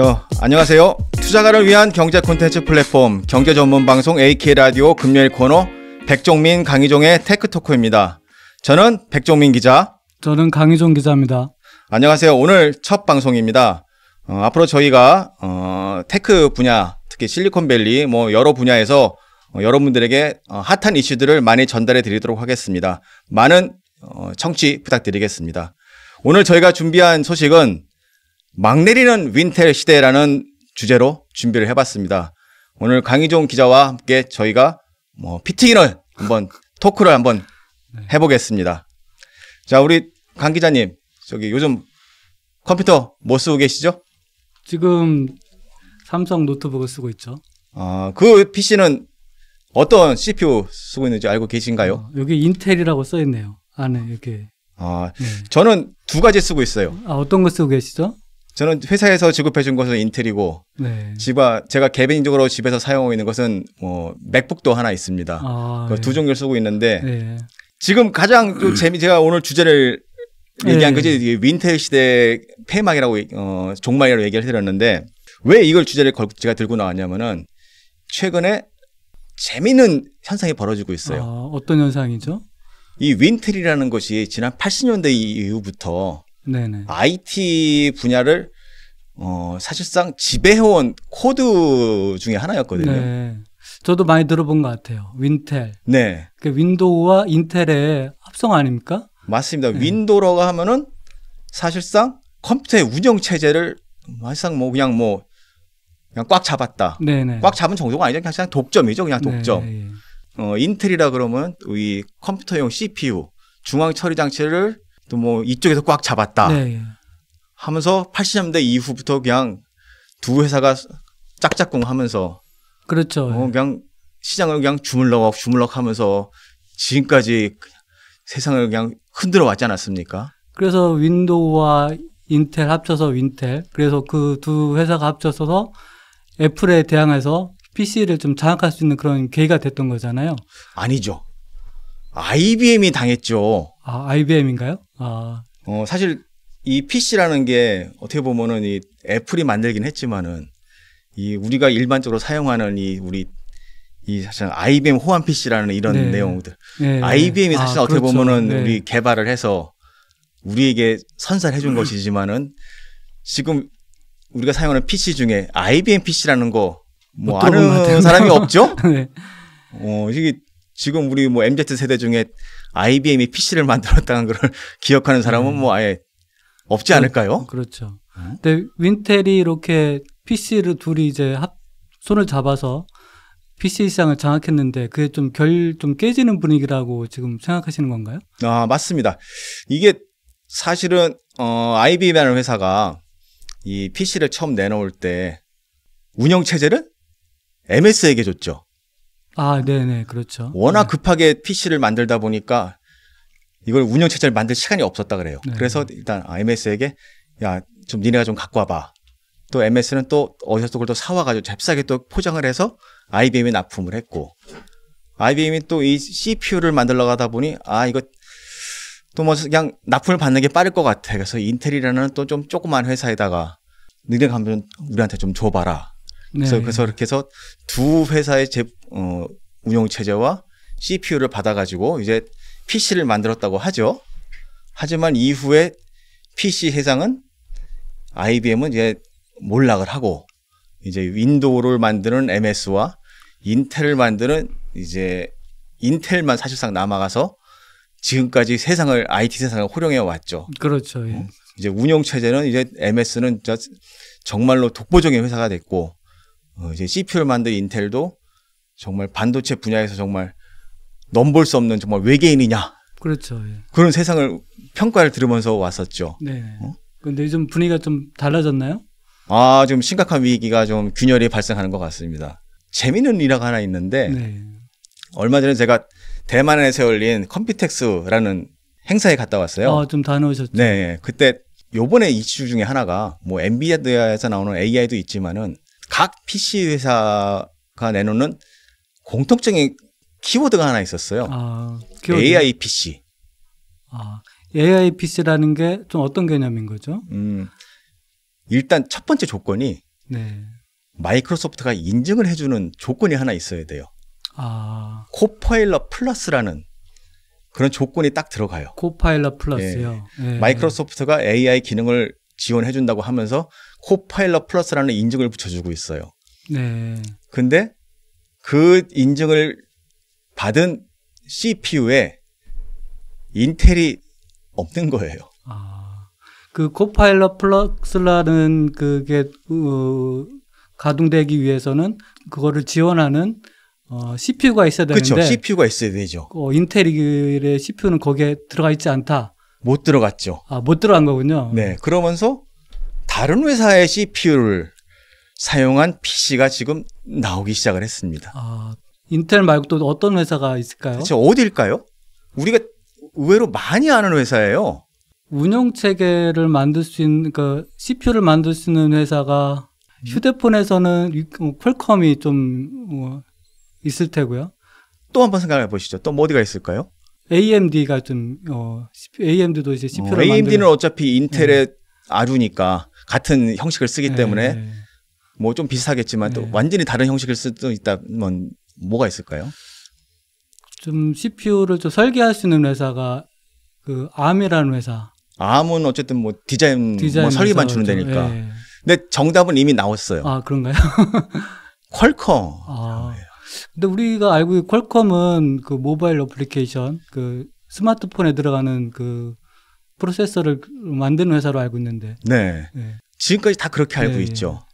저, 안녕하세요. 투자가를 위한 경제 콘텐츠 플랫폼 경제 전문 방송 AK 라디오 금요일 코너 백종민 강희종의 테크 토크입니다. 저는 백종민 기자. 저는 강희종 기자입니다. 안녕하세요. 오늘 첫 방송입니다. 어, 앞으로 저희가 어, 테크 분야, 특히 실리콘밸리 뭐 여러 분야에서 어, 여러분들에게 어, 핫한 이슈들을 많이 전달해 드리도록 하겠습니다. 많은 어, 청취 부탁드리겠습니다. 오늘 저희가 준비한 소식은 막 내리는 윈텔 시대라는 주제로 준비를 해봤습니다. 오늘 강희종 기자와 함께 저희가 뭐 피팅을 한번 토크를 한번 네. 해보겠습니다. 자, 우리 강 기자님, 저기 요즘 컴퓨터 뭐 쓰고 계시죠? 지금 삼성 노트북을 쓰고 있죠. 아, 그 PC는 어떤 CPU 쓰고 있는지 알고 계신가요? 어, 여기 인텔이라고 써 있네요. 안에 이렇게. 아, 네. 저는 두 가지 쓰고 있어요. 아, 어떤 거 쓰고 계시죠? 저는 회사에서 지급해 준 것은 인텔이고 네. 집아 제가 개인적으로 집에서 사용하고 있는 것은 뭐 맥북도 하나 있습니다. 아, 네. 두 종류를 쓰고 있는데 네. 지금 가장 좀 재미 제가 오늘 주제를 얘기한 예. 거지 윈텔 시대 폐막이라고 어 종말이라고 얘기를 해 드렸는데 왜 이걸 주제를 걸 제가 들고 나왔냐면은 최근에 재미있는 현상이 벌어지고 있어요. 아, 어떤 현상이죠? 이 윈텔이라는 것이 지난 80년대 이후부터 네네. IT 분야를 어, 사실상 지배해온 코드 중에 하나였거든요. 네. 저도 많이 들어본 것 같아요. 윈텔. 네. 그 윈도우와 인텔의 합성 아닙니까? 맞습니다. 네. 윈도우라고 하면은 사실상 컴퓨터의 운영 체제를 사실상 뭐 그냥 뭐 그냥 꽉 잡았다. 네네. 꽉 잡은 정도가 아니죠. 그냥 독점이죠. 그냥 네, 독점. 네 어, 인텔이라 그러면 이 컴퓨터용 CPU 중앙 처리 장치를 또뭐 이쪽에서 꽉 잡았다 네. 하면서 80년대 이후부터 그냥 두 회사가 짝짝꿍 하면서 그렇죠. 어, 예. 그냥 시장을 그냥 주물럭 주물럭 하면서 지금까지 세상을 그냥 흔들어 왔지 않았습니까? 그래서 윈도우와 인텔 합쳐서 윈텔 그래서 그 두 회사가 합쳐서 애플에 대항해서 PC를 좀 장악할 수 있는 그런 계기가 됐던 거잖아요. 아니죠. IBM이 당했죠. 아, IBM인가요? 아. 어, 사실 이 PC라는 게 어떻게 보면은 이 애플이 만들긴 했지만은 이 우리가 일반적으로 사용하는 이 우리 이 사실 IBM 호환 PC라는 이런 네. 내용들. 네, IBM이 네. 아, 사실 아, 어떻게 그렇죠. 보면은 네. 우리 개발을 해서 우리에게 선사해 준 것이지만은 지금 우리가 사용하는 PC 중에 IBM PC라는 거 뭐 아는 사람이 없죠? 네. 어, 이게 지금 우리 뭐 MZ 세대 중에 IBM이 PC를 만들었다는 걸 기억하는 사람은 음. 뭐 아예 없지 그, 않을까요? 그렇죠. 어? 근데 윈텔이 이렇게 PC를 둘이 이제 합, 손을 잡아서 PC 시장을 장악했는데 그게 좀 결 좀 깨지는 분위기라고 지금 생각하시는 건가요? 아 맞습니다. 이게 사실은 어, IBM이라는 회사가 이 PC를 처음 내놓을 때 운영 체제를 MS에게 줬죠. 아, 네네, 그렇죠. 워낙 네. 급하게 PC를 만들다 보니까 이걸 운영 체제를 만들 시간이 없었다 그래요. 네. 그래서 일단 아, MS에게 야 좀 니네가 좀 갖고 와봐. 또 MS는 또 어디서 그걸 또 사와가지고 잽싸게 또 포장을 해서 IBM에 납품을 했고 IBM이 또 이 CPU를 만들려고 하다 보니 아 이거 또 뭐 그냥 납품을 받는 게 빠를 것 같아. 그래서 인텔이라는 또 좀 조그만 회사에다가 니네 가면 우리한테 좀 줘봐라. 그래서 네. 그래서 이렇게 해서 두 회사의 제, 어, 운영 체제와 CPU를 받아가지고 이제 PC를 만들었다고 하죠. 하지만 이후에 PC 해상은 IBM은 이제 몰락을 하고 이제 윈도우를 만드는 MS와 인텔을 만드는 이제 인텔만 사실상 남아가서 지금까지 세상을 IT 세상을 호령해 왔죠. 그렇죠. 예. 어, 이제 운영 체제는 이제 MS는 정말로 독보적인 회사가 됐고 어, 이제 CPU를 만든 인텔도 정말 반도체 분야에서 정말 넘볼 수 없는 정말 외계인이냐. 그렇죠. 예. 그런 세상을 평가를 들으면서 왔었죠. 네. 어? 근데 요좀 분위기가 좀 달라졌나요? 아, 좀 심각한 위기가 좀 균열이 발생하는 것 같습니다. 재미있는 일화가 하나 있는데 네. 얼마 전에 제가 대만에서 열린 컴퓨텍스라는 행사에 갔다 왔어요. 아, 좀 다녀오셨죠. 네. 예. 그때 요번에 이슈 중에 하나가 뭐 엔비디아에서 나오는 AI도 있지만은 각 PC 회사가 내놓는 공통적인 키워드가 하나 있었어요. 아, AI PC. 아, AI PC라는 게 좀 어떤 개념인 거죠? 음, 일단 첫 번째 조건이 네. 마이크로소프트가 인증을 해주는 조건이 하나 있어야 돼요. 아. 코파일러 플러스라는 그런 조건이 딱 들어가요. 코파일럿 플러스요. 예. 예. 마이크로소프트가 AI 기능을 지원해준다고 하면서 코파일럿 플러스라는 인증을 붙여주고 있어요. 네. 근데 그 인증을 받은 CPU에 인텔이 없는 거예요. 아, 그 코파일럿 플러스라는 그게 어, 가동되기 위해서는 그거를 지원하는 어, CPU가 있어야 되는데 그렇죠. CPU가 있어야 되죠. 어, 인텔의 CPU는 거기에 들어가 있지 않다. 못 들어갔죠. 아, 못 들어간 거군요. 네. 그러면서 다른 회사의 CPU를 사용한 PC가 지금 나오기 시작을 했습니다. 아, 인텔 말고 또 어떤 회사가 있을까요? 대체 어딜까요? 우리가 의외로 많이 아는 회사예요. 운영 체계를 만들 수 있는 그 CPU를 만들 수 있는 회사가 음. 휴대폰에서는 어, 퀄컴이 좀 뭐, 있을 테고요. 또 한 번 생각해 보시죠. 또 뭐 어디가 있을까요? AMD가 좀 어, AMD도 이제 CPU를 어, AMD는 만드는... 어차피 인텔의 네. 아류니까 같은 형식을 쓰기 네. 때문에 네. 뭐 뭐좀 비슷하겠지만 또 네. 완전히 다른 형식을 쓸 수도 있다면 뭐가 있을까요? 좀 CPU를 좀 설계할 수 있는 회사가 그 암이라는 회사. 암은 어쨌든 뭐 디자인, 뭐 설계만 주는 데니까. 근데 정답은 이미 나왔어요. 아 그런가요? 퀄컴. 아. 근데 우리가 알고 있는 퀄컴은 그 모바일 어플리케이션, 그 스마트폰에 들어가는 그 프로세서를 만드는 회사로 알고 있는데. 네. 네. 지금까지 다 그렇게 알고 네. 있죠.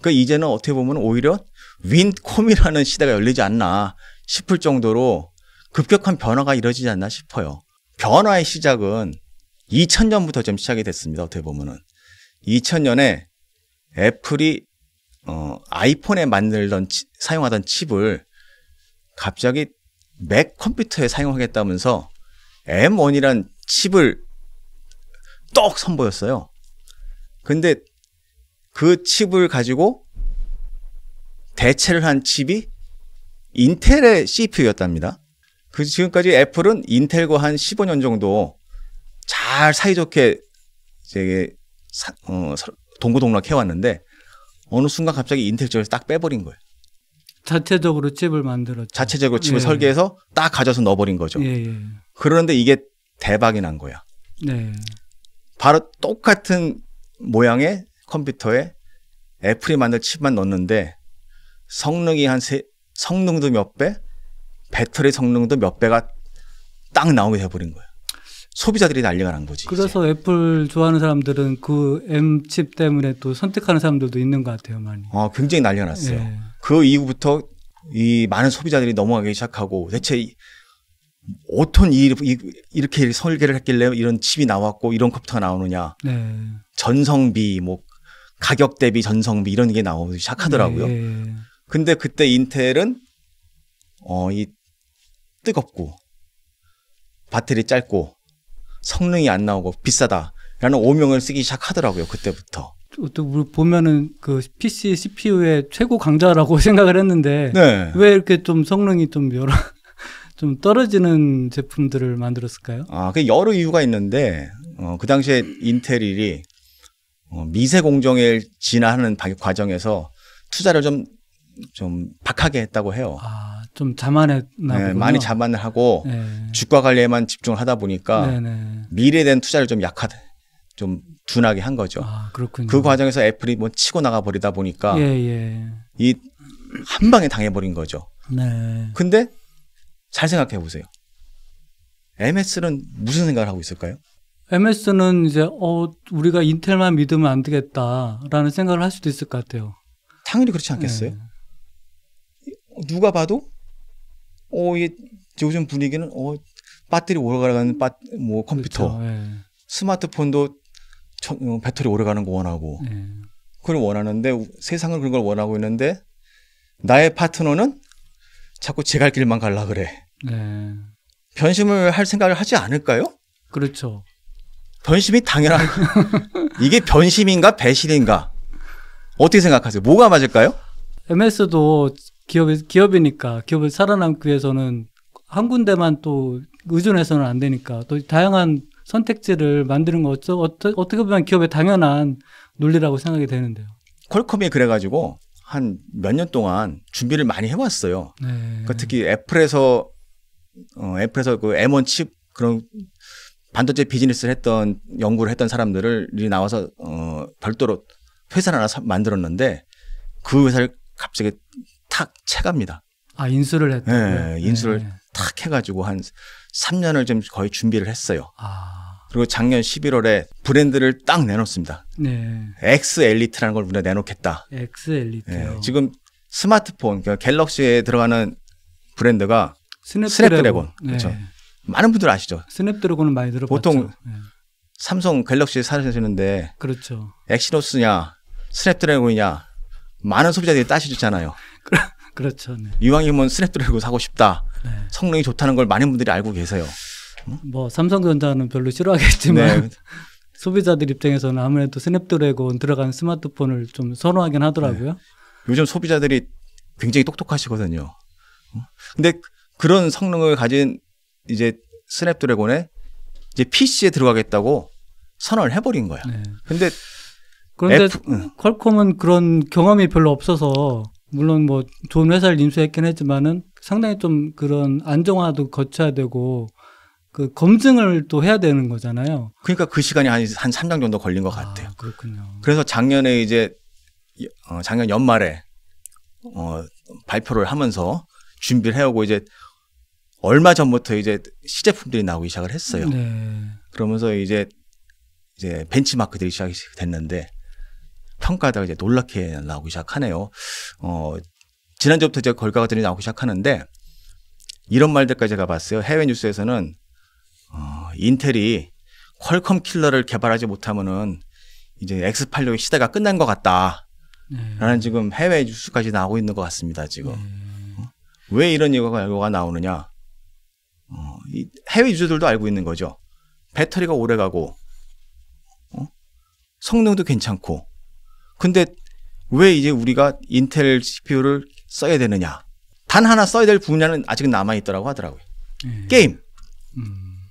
그러니까 이제는 어떻게 보면 오히려 윈콤이라는 시대가 열리지 않나 싶을 정도로 급격한 변화가 이뤄지지 않나 싶어요. 변화의 시작은 2000년부터 좀 시작이 됐습니다. 어떻게 보면은. 2000년에 애플이 어, 아이폰에 만들던 치, 사용하던 칩을 갑자기 맥 컴퓨터에 사용하겠다면서 M1이란 칩을 떡 선보였어요. 근데 그 칩을 가지고 대체를 한 칩이 인텔의 CPU였답니다. 그 지금까지 애플은 인텔과 한 15년 정도 잘 사이좋게 이제 어, 동고동락해 왔는데 어느 순간 갑자기 인텔쪽에서딱 빼버린 거예요. 자체적으로 칩을 만들었죠. 자체적으로 칩을 예. 설계해서 딱 가져서 넣어버린 거죠. 예. 예. 그런데 이게 대박이 난 거야. 네. 바로 똑같은 모양의 컴퓨터에 애플이 만든 칩만 넣었는데 성능이 한 세, 성능도 몇 배, 배터리 성능도 몇 배가 딱 나오게 돼버린 거예요. 소비자들이 난리가 난 거지. 그래서 이제. 애플 좋아하는 사람들은 그 M 칩 때문에 또 선택하는 사람들도 있는 것 같아요, 많이. 어, 굉장히 난리가 예. 났어요. 예. 그 이후부터 이 많은 소비자들이 넘어가기 시작하고 대체 이, 어떤 이, 이, 이렇게 설계를 했길래 이런 칩이 나왔고 이런 컴퓨터가 나오느냐. 네. 전성비, 뭐 가격 대비 전성비 이런 게 나오기 시작하더라고요. 네. 근데 그때 인텔은 어, 이 뜨겁고 배터리 짧고 성능이 안 나오고 비싸다라는 오명을 쓰기 시작하더라고요. 그때부터. 또 보면은 그 PC CPU의 최고 강자라고 생각을 했는데 네. 왜 이렇게 좀 성능이 좀 여러 좀 떨어지는 제품들을 만들었을까요? 아, 그 여러 이유가 있는데 어, 그 당시에 인텔이 어, 미세 공정에 진화하는 과정에서 투자를 좀 좀 박하게 했다고 해요. 아. 좀 자만해 네, 많이 자만을 하고 네. 주가 관리에만 집중을 하다 보니까 네네. 네. 미래에 대한 투자를 좀 약하다. 좀 둔하게 한 거죠. 아, 그 과정에서 애플이 뭐 치고 나가 버리다 보니까 예, 예. 이한 방에 당해 버린 거죠. 네. 근데 잘 생각해 보세요. MS는 무슨 생각을 하고 있을까요? MS는 이제 어 우리가 인텔만 믿으면 안 되겠다라는 생각을 할 수도 있을 것 같아요. 당연히 그렇지 않겠어요? 네. 누가 봐도 어, 이게 요즘 분위기는 어, 배터리 오래 가는 빠, 뭐 컴퓨터, 그렇죠. 예. 스마트폰도 저, 어, 배터리 오래 가는 거 원하고 예. 그걸 원하는데 세상은 그런 걸 원하고 있는데 나의 파트너는 자꾸 제 갈 길만 갈라 그래. 네. 변심을 할 생각을 하지 않을까요? 그렇죠. 변심이 당연한 이게 변심인가 배신인가 어떻게 생각하세요? 뭐가 맞을까요? MS도 기업이 기업이니까 기업을 살아남기 위해서는 한 군데만 또 의존해서는 안 되니까 또 다양한 선택지를 만드는 거 어쩌, 어떠, 어떻게 보면 기업의 당연한 논리라고 생각이 되는데요. 퀄컴이 그래가지고 한 몇 년 동안 준비를 많이 해왔어요. 네. 그러니까 특히 애플에서 어, 애플에서 그 M1 칩 그런 반도체 비즈니스를 했던 연구를 했던 사람들을 나와서 어, 별도로 회사를 하나 만들었는데 그 회사를 갑자기 탁 채갑니다. 아 인수를 했다. 네, 네. 인수를 네. 탁 해가지고 한 3년을 좀 거의 준비를 했어요. 아. 그리고 작년 11월에 브랜드를 딱 내놓습니다. 네. X 엘리트라는 걸 우리가 내놓겠다. X 엘리트. 네, 지금 스마트폰, 그러니까 갤럭시에 들어가는 브랜드가 스냅드래곤. 스냅 그렇죠. 네. 많은 분들 아시죠. 스냅드래곤은 많이 들어봤죠. 보통 네. 삼성 갤럭시 사시는데 그렇죠. 엑시노스냐 스냅드래곤이냐 많은 소비자들이 따시잖아요. 그렇죠. 네. 이왕이면 스냅드래곤 사고 싶다. 네. 성능이 좋다는 걸 많은 분들이 알고 계세요. 응? 음? 뭐 삼성전자는 별로 싫어하겠지만 네. 소비자들 입장에서는 아무래도 스냅드래곤 들어간 스마트폰을 좀 선호하긴 하더라고요. 네. 요즘 소비자들이 굉장히 똑똑하시거든요. 음? 근데 그런 성능을 가진 이제 스냅드래곤에 이제 PC에 들어가겠다고 선언을 해버린 거야. 네. 근데 그런데 F, 응. 음. 퀄컴은 그런 경험이 별로 없어서 물론 뭐 좋은 회사를 인수했긴 했지만은 상당히 좀 그런 안정화도 거쳐야 되고 그 검증을 또 해야 되는 거잖아요. 그러니까 그 시간이 한, 한 3년 정도 걸린 것 아, 같아요. 그렇군요. 그래서 작년에 이제 어, 작년 연말에 어, 발표를 하면서 준비를 해오고 이제 얼마 전부터 이제 시제품들이 나오기 시작을 했어요. 네. 그러면서 이제 이제 벤치마크들이 시작이 됐는데 평가하다가 이제 놀랍게 나오기 시작하네요. 어, 지난주부터 이제 결과들이 나오기 시작하는데 이런 말들까지 가봤어요. 해외 뉴스에서는 어, 인텔이 퀄컴 킬러를 개발하지 못하면은 이제 X86 의 시대가 끝난 것 같다라는 음. 지금 해외 뉴스까지 나오고 있는 것 같습니다. 지금 음. 왜 이런 결과가 나오느냐? 어, 이 해외 유저들도 알고 있는 거죠. 배터리가 오래가고 어? 성능도 괜찮고 근데 왜 이제 우리가 인텔 CPU를 써야 되느냐? 단 하나 써야 될 분야는 아직은 남아 있더라고 하더라고요. 네. 게임. 음.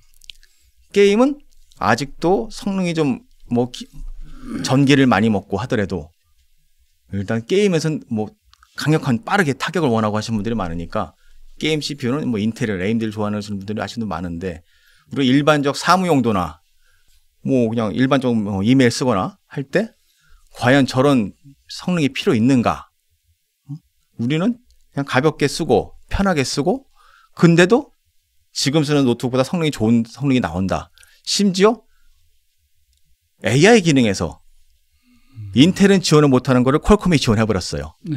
게임은 아직도 성능이 좀 뭐 전기를 많이 먹고 하더라도 일단 게임에서는 뭐 강력한 빠르게 타격을 원하고 하시는 분들이 많으니까 게임 CPU는 뭐 인텔을 AMD를 좋아하는 분들이 아직도 많은데 그리고 일반적 사무 용도나 뭐 그냥 일반적 뭐 이메일 쓰거나 할때 과연 저런 성능이 필요 있는가? 우리는 그냥 가볍게 쓰고 편하게 쓰고 근데도 지금 쓰는 노트북보다 성능이 좋은 성능이 나온다. 심지어 AI 기능에서 음. 인텔은 지원을 못하는 거를 퀄컴이 지원해버렸어요. 네.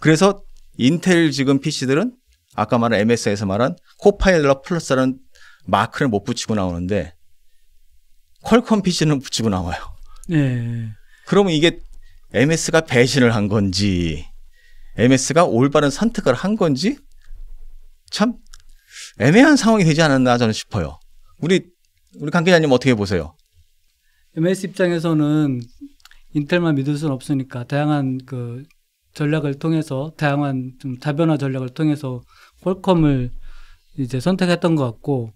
그래서 인텔 지금 PC들은 아까 말한 MS에서 말한 코파일러 플러스라는 마크를 못 붙이고 나오는데 퀄컴 PC는 붙이고 나와요. 네. 그러면 이게 MS가 배신을 한 건지 MS가 올바른 선택을 한 건지 참 애매한 상황이 되지 않았나 저는 싶어요. 우리 우리 관계자님 어떻게 보세요? MS 입장에서는 인텔만 믿을 수는 없으니까 다양한 그 전략을 통해서 다양한 좀 다변화 전략을 통해서 퀄컴을 이제 선택했던 것 같고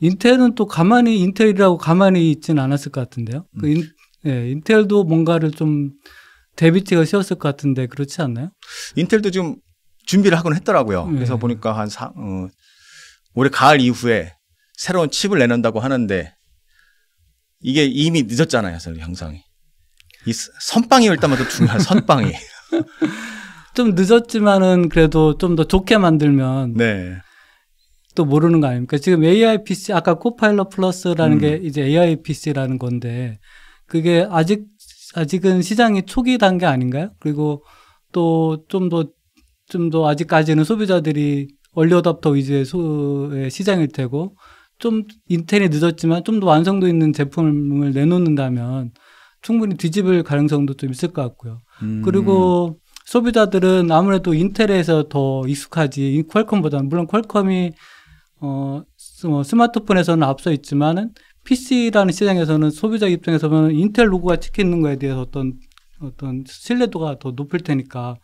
인텔은 또 가만히 인텔이라고 가만히 있지는 않았을 것 같은데요. 그 음. 인, 예, 인텔도 뭔가를 좀 데뷔티가 쉬웠을 것 같은데 그렇지 않나요? 인텔도 지금 준비를 하곤 했더라고요. 예. 그래서 보니까 한 사, 어, 올해 가을 이후에 새로운 칩을 내놓는다고 하는데 이게 이미 늦었잖아요, 사실 형상이. 이 선빵이 일단 먼저 중요한 선빵이. 좀 늦었지만은 그래도 좀 더 좋게 만들면 네. 또 모르는 거 아닙니까? 지금 AI PC 아까 코파일러 플러스라는 음. 게 이제 AI PC라는 건데 그게 아직 아직은 시장이 초기 단계 아닌가요? 그리고 또 좀 더 좀 더 아직까지는 소비자들이 얼리어답터 위주의 소의 시장일 테고 좀 인텔이 늦었지만 좀 더 완성도 있는 제품을 내놓는다면 충분히 뒤집을 가능성도 좀 있을 것 같고요. 음. 그리고 소비자들은 아무래도 인텔에서 더 익숙하지 퀄컴보다는 물론 퀄컴이 어 뭐 스마트폰에서는 앞서 있지만은 PC라는 시장에서는 소비자 입장에서 보면 인텔 로고가 찍혀 있는 거에 대해서 어떤 어떤 신뢰도가 더 높을 테니까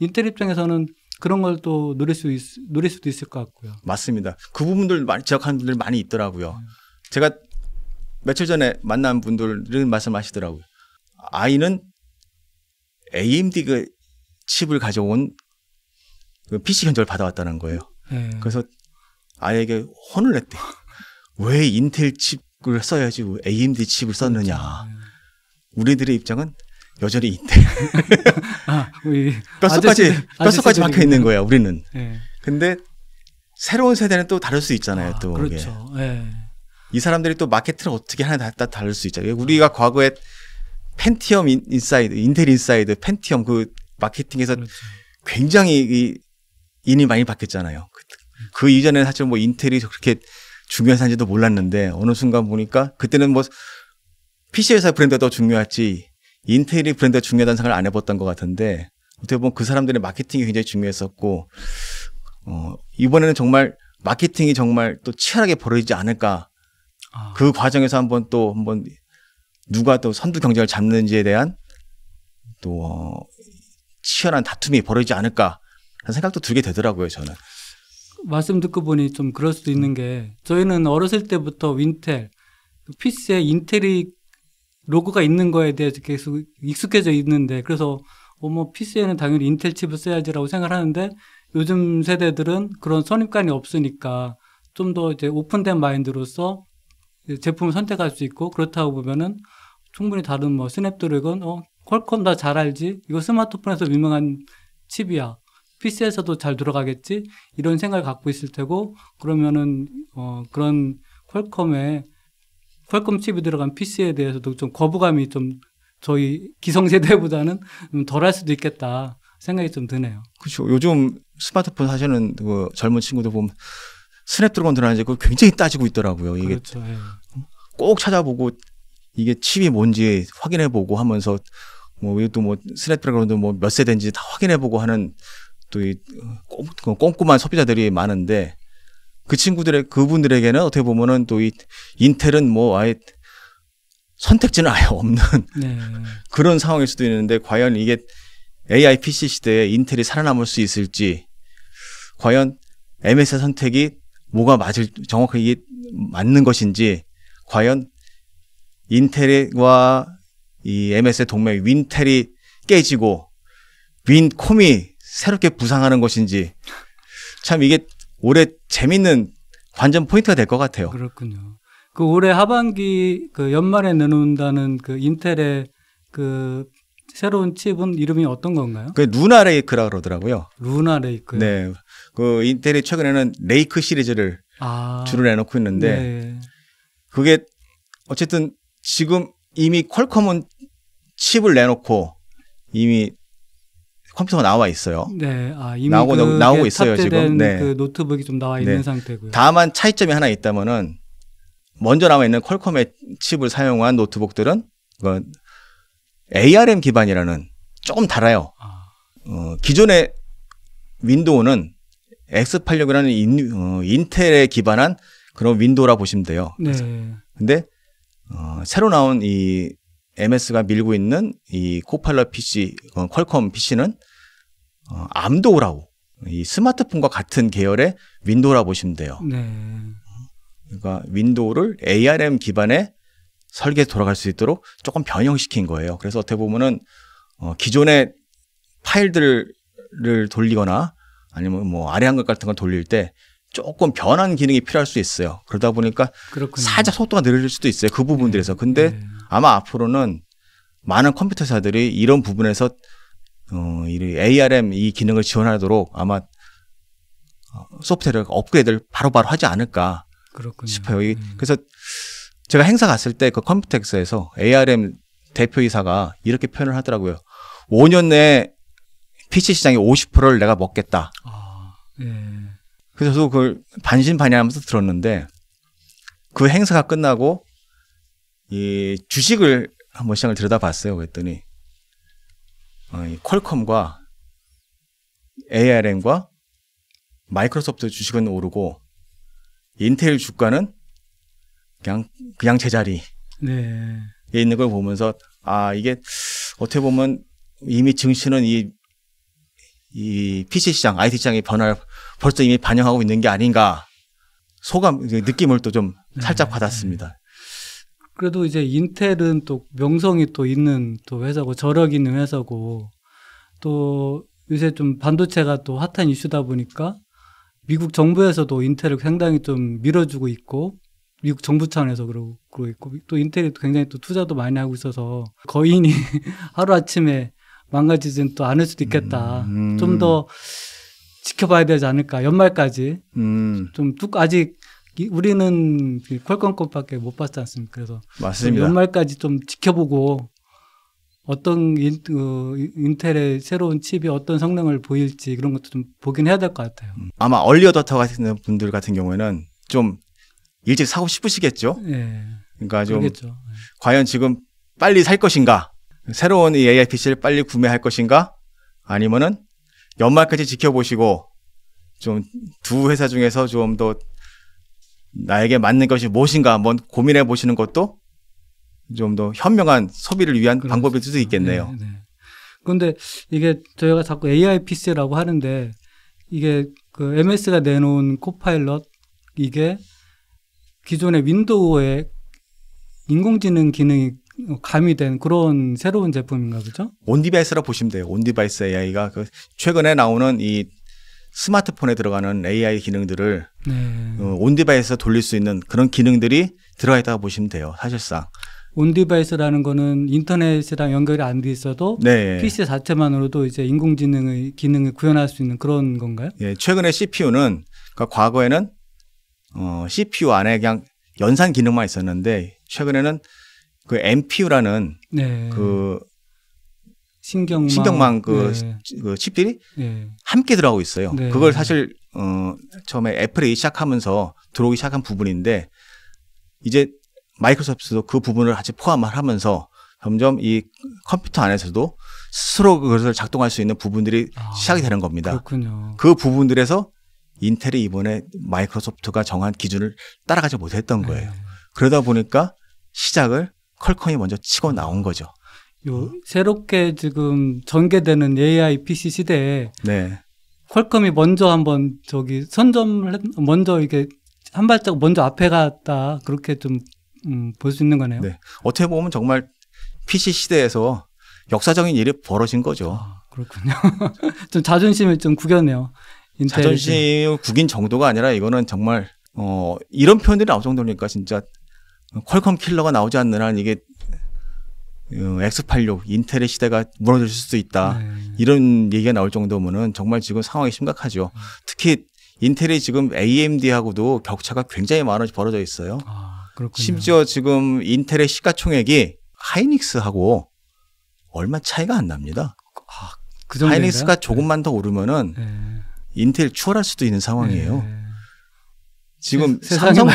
인텔 입장에서는 그런 걸또 노릴 수 있, 노릴 수도 있을 것 같고요. 맞습니다. 그 부분들 많이 지적하는 분들 많이 있더라고요. 제가 며칠 전에 만난 분들은 말씀하시더라고요. 아이는 AMD 그 칩을 가져온 그 PC 견적을 받아왔다는 거예요. 네. 그래서 아이에게 혼을 냈대. 왜 인텔 칩 칩을 써야지 AMD 칩을 썼느냐. 그렇죠. 우리들의 입장은 여전히 인텔. 아, 우리 뼛속까지 아저씨 뼛속까지 박혀 있는 거야. 우리는. 네. 근데 새로운 세대는 또 다를 수 있잖아요. 아, 또 그렇죠. 네. 이 사람들이 또 마케팅을 어떻게 하나 다 다를 수 있잖아요. 우리가 어. 과거에 펜티엄 인사이드, 인 인텔 인사이드, 펜티엄 그 마케팅에서 그렇죠. 굉장히 이, 인이 많이 바뀌었잖아요. 그, 그 이전에는 사실 뭐 인텔이 그렇게 중요한 산지도 몰랐는데 어느 순간 보니까 그때는 뭐 PC 회사 브랜드가 더 중요했지 인텔이 브랜드가 중요하다는 생각을 안 해봤던 것 같은데 어떻게 보면 그 사람들의 마케팅이 굉장히 중요했었고 어, 이번에는 정말 마케팅이 정말 또 치열하게 벌어지지 않을까 아. 그 과정에서 한번 또 한번 누가 또 선두 경쟁을 잡는지에 대한 또 어, 치열한 다툼이 벌어지지 않을까 하는 생각도 들게 되더라고요 저는. 말씀 듣고 보니 좀 그럴 수도 있는 게 저희는 어렸을 때부터 윈텔, 그 피스에 인텔이 로고가 있는 거에 대해서 계속 익숙해져 있는데 그래서 어머피스에는 당연히 인텔 칩을 써야지라고 생각하는데 요즘 세대들은 그런 선입관이 없으니까 좀 더 이제 오픈된 마인드로서 제품을 선택할 수 있고 그렇다고 보면은 충분히 다른 뭐 스냅드래곤, 어 퀄컴 다 잘 알지 이거 스마트폰에서 유명한 칩이야 PC에서도 잘 돌아가겠지 이런 생각을 갖고 있을 테고 그러면은 어, 그런 퀄컴에 퀄컴 칩이 들어간 PC에 대해서도 좀 거부감이 좀 저희 기성세대보다는 덜할 수도 있겠다 생각이 좀 드네요. 그렇죠. 요즘 스마트폰 사실은 그 젊은 친구들 보면 스냅드래곤 들어가는지 그 굉장히 따지고 있더라고요. 이게 그렇죠. 예. 꼭 찾아보고 이게 칩이 뭔지 확인해보고 하면서 뭐 이것도 뭐 스냅드래곤도 뭐 몇 세대인지 다 확인해보고 하는 또이 꼼꼼한 소비자들이 많은데 그 친구들의 그분들에게는 어떻게 보면은 또 이 인텔은 뭐 아예 선택지는 아예 없는 네. 그런 상황일 수도 있는데 과연 이게 AI PC 시대에 인텔이 살아남을 수 있을지 과연 MS의 선택이 뭐가 맞을 정확하게 맞는 것인지 과연 인텔과 이 MS의 동맹 윈텔이 깨지고 윈콤이 새롭게 부상하는 것인지 참 이게 올해 재밌는 관전 포인트가 될 것 같아요. 그렇군요. 그 올해 하반기 그 연말에 내놓는다는 그 인텔의 그 새로운 칩은 이름이 어떤 건가요? 그 루나 레이크라 고 그러더라고요. 루나 레이크. 네. 그 인텔이 최근에는 레이크 시리즈를 아, 줄을 내놓고 있는데 네. 그게 어쨌든 지금 이미 퀄컴은 칩을 내놓고 이미 컴퓨터가 나와 있어요. 네, 아, 이미 나오고 그 나오고 있어요 지금. 네, 그 노트북이 좀 나와 네. 있는 네. 상태고요. 다만 차이점이 하나 있다면은 먼저 나와 있는 퀄컴의 칩을 사용한 노트북들은 그 ARM 기반이라는 조금 달아요. 아. 어, 기존의 윈도우는 X86이라는 인, 어, 인텔에 기반한 그런 윈도우라 보시면 돼요. 네. 근데 어, 새로 나온 이 MS가 밀고 있는 이 코팔러 PC, 어, 퀄컴 PC는 어, 암도오라고이 스마트폰과 같은 계열의 윈도우라 고 보시면 돼요. 네. 그러니까 윈도우를 ARM 기반의 설계 돌아갈 수 있도록 조금 변형시킨 거예요. 그래서 어떻게 보면은 어, 기존의 파일들을 돌리거나 아니면 뭐 아래 한글 같은 걸 돌릴 때 조금 변한 기능이 필요할 수 있어요. 그러다 보니까 그렇군요. 살짝 속도가 느려질 수도 있어요. 그 부분들에서. 네. 근데 네. 아마 앞으로는 많은 컴퓨터사들이 이런 부분에서 어, 이 ARM 이 기능을 지원하도록 아마 어, 소프트웨어를 업그레이드를 바로바로 하지 않을까 그렇군요. 싶어요. 네. 그래서 제가 행사 갔을 때 그 컴퓨텍스에서 ARM 대표이사가 이렇게 표현을 하더라고요. 5년 내에 PC 시장의 50%를 내가 먹겠다. 아, 네. 그래서 그걸 반신반의하면서 들었는데 그 행사가 끝나고 이 주식을 한번 시장을 들여다봤어요. 그랬더니 어, 이 퀄컴과 ARM과 마이크로소프트 주식은 오르고 인텔 주가는 그냥 그냥 제자리에 네. 있는 걸 보면서 아 이게 어떻게 보면 이미 증시는 이, 이 PC 시장, IT 시장의 변화를 벌써 이미 반영하고 있는 게 아닌가 소감 느낌을 또좀 네. 살짝 네. 받았습니다. 그래도 이제 인텔은 또 명성이 또 있는 또 회사고 저력 있는 회사고 또 요새 좀 반도체가 또 핫한 이슈다 보니까 미국 정부에서도 인텔을 상당히 좀 밀어주고 있고 미국 정부 차원에서 그러고 있고 또 인텔이 굉장히 또 투자도 많이 하고 있어서 거인이 하루 아침에 망가지진 또 않을 수도 있겠다. 음. 음. 좀더 지켜봐야 되지 않을까 연말까지 음. 좀뚝 아직 우리는 콜건꽃밖에 그 못 봤지 않습니까? 그래서 맞습니다. 연말까지 좀 지켜보고 어떤 인, 어, 그, 텔의 새로운 칩이 어떤 성능을 보일지 그런 것도 좀 보긴 해야 될 것 같아요. 음, 아마 얼리어더터 같은 분들 같은 경우에는 좀 일찍 사고 싶으시겠죠. 예. 그러니까 좀 그러겠죠. 예. 과연 지금 빨리 살 것인가, 새로운 이 AI PC를 빨리 구매할 것인가, 아니면은 연말까지 지켜보시고 좀 두 회사 중에서 좀더 나에게 맞는 것이 무엇인가 한번 고민해 보시는 것도 좀 더 현명한 소비를 위한 그렇습니다. 방법일 수도 있겠네요. 네, 네. 그런데 이게 저희가 자꾸 AI PC라고 하는데 이게 그 MS가 내놓은 코파일럿 이게 기존의 윈도우에 인공지능 기능이 가미된 그런 새로운 제품인가 보죠? 온디바이스라 보시면 돼요. 온디바이스 AI가 그 최근에 나오는 이 스마트폰에 들어가는 AI 기능들을 네. 어, 온디바이스에서 돌릴 수 있는 그런 기능들이 들어가 있다고 보시면 돼요. 사실상. 온디바이스라는 거는 인터넷이랑 연결이 안 돼 있어도 네. PC 자체만으로도 이제 인공지능의 기능을 구현할 수 있는 그런 건가요? 예, 최근에 CPU는 그러니까 과거에는 어, CPU 안에 그냥 연산 기능만 있었는데 최근에는 그 MPU라는 네. 그 신경망, 신경망 그, 네. 그 칩들이 네. 함께 들어가고 있어요. 네. 그걸 사실 어, 처음에 애플이 시작하면서 들어오기 시작한 부분인데 이제 마이크로소프트도 그 부분을 같이 포함을 하면서 점점 이 컴퓨터 안에서도 스스로 그것을 작동할 수 있는 부분들이 아, 시작이 되는 겁니다. 그렇군요. 그 부분들에서 인텔이 이번에 마이크로소프트가 정한 기준을 따라가지 못했던 네. 거예요. 그러다 보니까 시작을 컬컴이 먼저 치고 나온 거죠. 요 새롭게 지금 전개되는 AI PC 시대에 네. 퀄컴이 먼저 한번 저기 선점을 했, 먼저 이게 한 발짝 먼저 앞에 갔다 그렇게 좀 음, 볼 수 있는 거네요. 네. 어떻게 보면 정말 PC 시대에서 역사적인 일이 벌어진 거죠. 아, 그렇군요. 좀 자존심을 좀 구겼네요. 자존심 구긴 정도가 아니라 이거는 정말 어 이런 표현들이 나올 정도니까 진짜 퀄컴 킬러가 나오지 않는 한 이게 엑스86 어, 인텔의 시대가 무너질 수도 있다. 네. 이런 얘기가 나올 정도면은 정말 지금 상황이 심각하죠. 음. 특히 인텔이 지금 AMD하고도 격차가 굉장히 많아 벌어져 있어요. 아, 심지어 지금 인텔의 시가총액이 하이닉스하고 얼마 차이가 안 납니다. 아, 그 하이닉스가 네. 조금만 네. 더 오르면은 네. 인텔 추월할 수도 있는 상황이에요. 네. 지금 세, 삼성,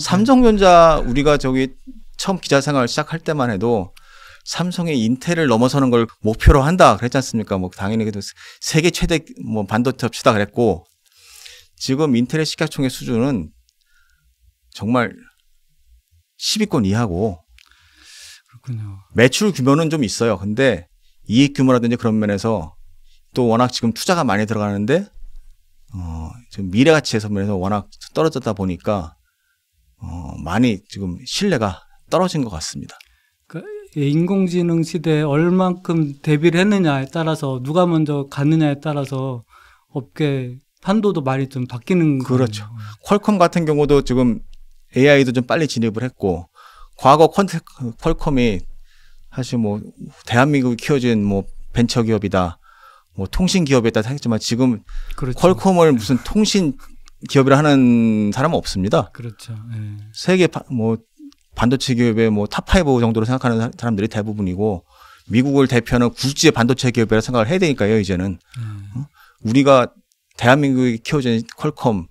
삼성전자 우리가 저기 처음 기자 생활 을 시작할 때만 해도 삼성의 인텔을 넘어서는 걸 목표로 한다 그랬지 않습니까? 뭐 당연히 그래도 세계 최대 뭐 반도체 업체다 그랬고 지금 인텔의 시가총액 수준은 정말 10위권 이하고 그렇군요. 매출 규모는 좀 있어요. 근데 이익 규모라든지 그런 면에서 또 워낙 지금 투자가 많이 들어가는데 어, 지금 미래 가치 에서면에서 워낙 떨어졌다 보니까 어, 많이 지금 신뢰가 떨어진 것 같습니다. 예, 인공지능 시대에 얼만큼 대비를 했느냐에 따라서 누가 먼저 갔느냐에 따라서 업계 판도도 많이 좀 바뀌는 그렇죠. 거 퀄컴 같은 경우도 지금 AI도 좀 빨리 진입을 했고 과거 퀀 퀄컴이 사실 뭐 대한민국이 키워준 뭐 벤처 기업이다. 뭐 통신 기업이다 했지만 지금 그렇죠. 퀄컴을 무슨 통신 기업이라 하는 사람은 없습니다. 그렇죠. 네. 세계 뭐 반도체 기업의 뭐탑5 정도로 생각하는 사람들이 대부분이고 미국을 대표하는 국제 반도체 기업이라 생각을 해야 되니까요, 이제는. 음. 어? 우리가 대한민국이 키워진 퀄컴,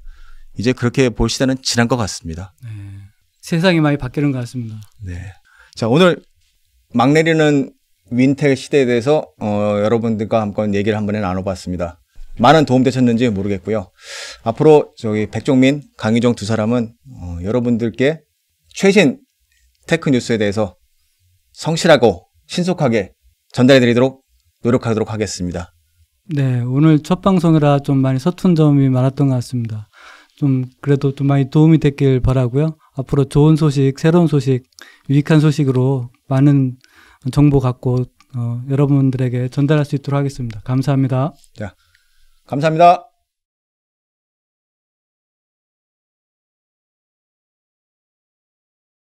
이제 그렇게 볼 시대는 지난 것 같습니다. 네. 세상이 많이 바뀌는 것 같습니다. 네. 자, 오늘 막내리는 윈텍 시대에 대해서 어, 여러분들과 한번 얘기를 한번에 나눠봤습니다. 많은 도움 되셨는지 모르겠고요. 앞으로 저기 백종민, 강희정 두 사람은 어, 여러분들께 최신 테크 뉴스에 대해서 성실하고 신속하게 전달해 드리도록 노력하도록 하겠습니다. 네, 오늘 첫 방송이라 좀 많이 서툰 점이 많았던 것 같습니다. 좀 그래도 좀 많이 도움이 됐길 바라고요. 앞으로 좋은 소식, 새로운 소식, 유익한 소식으로 많은 정보 갖고 어, 여러분들에게 전달할 수 있도록 하겠습니다. 감사합니다. 자, 감사합니다.